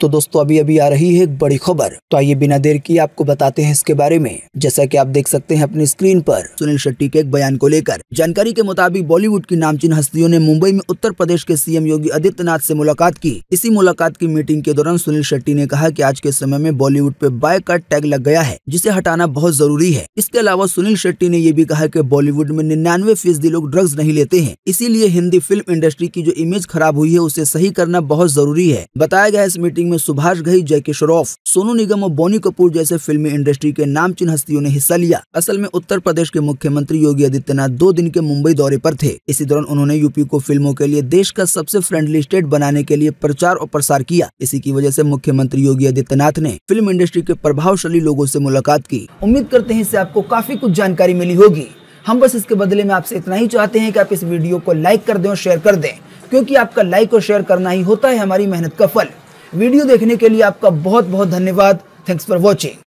तो दोस्तों अभी अभी आ रही है एक बड़ी खबर तो आइए बिना देर की आपको बताते हैं इसके बारे में जैसा कि आप देख सकते हैं अपनी स्क्रीन पर सुनील शेट्टी के एक बयान को लेकर जानकारी के मुताबिक बॉलीवुड की नामचीन हस्तियों ने मुंबई में उत्तर प्रदेश के सीएम योगी आदित्यनाथ ऐसी मुलाकात की इसी मुलाकात की मीटिंग के दौरान सुनील शेट्टी ने कहा की आज के समय में बॉलीवुड पे बाय का टैग लग गया है जिसे हटाना बहुत जरूरी है इसके अलावा सुनील शेट्टी ने यह भी कहा की बॉलीवुड में निन्यानवे फीसदी लोग ड्रग्स नहीं लेते हैं इसीलिए हिंदी फिल्म इंडस्ट्री की जो इमेज खराब हुई है उसे सही करना बहुत जरूरी है बताया गया इस मीटिंग शूटिंग में सुभाष घई जयकि श्रॉफ सोनू निगम और बोनी कपूर जैसे फिल्मी इंडस्ट्री के नामचीन हस्तियों ने हिस्सा लिया असल में उत्तर प्रदेश के मुख्यमंत्री योगी आदित्यनाथ दो दिन के मुंबई दौरे पर थे इसी दौरान उन्होंने यूपी को फिल्मों के लिए देश का सबसे फ्रेंडली स्टेट बनाने के लिए प्रचार और प्रसार किया इसी की वजह ऐसी मुख्यमंत्री योगी आदित्यनाथ ने फिल्म इंडस्ट्री के प्रभावशाली लोगों ऐसी मुलाकात की उम्मीद करते हैं इससे आपको काफी कुछ जानकारी मिली होगी हम बस इसके बदले में आपसे इतना ही चाहते हैं कि आप इस वीडियो को लाइक कर दें और शेयर कर दें क्योंकि आपका लाइक और शेयर करना ही होता है हमारी मेहनत का फल वीडियो देखने के लिए आपका बहुत बहुत धन्यवाद थैंक्स फॉर वॉचिंग